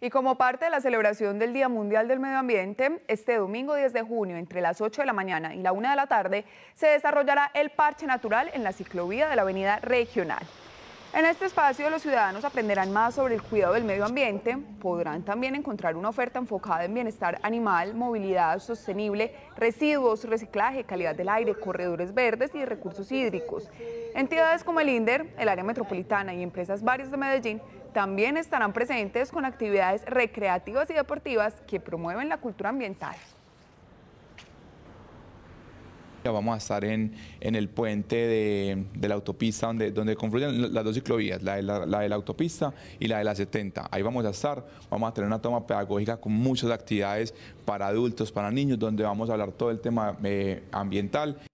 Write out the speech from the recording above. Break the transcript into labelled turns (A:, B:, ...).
A: Y como parte de la celebración del Día Mundial del Medio Ambiente, este domingo 10 de junio, entre las 8 de la mañana y la 1 de la tarde, se desarrollará el Parche Natural en la ciclovía de la Avenida Regional. En este espacio los ciudadanos aprenderán más sobre el cuidado del medio ambiente, podrán también encontrar una oferta enfocada en bienestar animal, movilidad sostenible, residuos, reciclaje, calidad del aire, corredores verdes y recursos hídricos. Entidades como el INDER, el área metropolitana y empresas varias de Medellín también estarán presentes con actividades recreativas y deportivas que promueven la cultura ambiental.
B: Vamos a estar en, el puente de, la autopista donde, donde confluyen las dos ciclovías, la de la, autopista y la de la 70. Ahí vamos a estar, vamos a tener una toma pedagógica con muchas actividades para adultos, para niños, donde vamos a hablar todo el tema eh, ambiental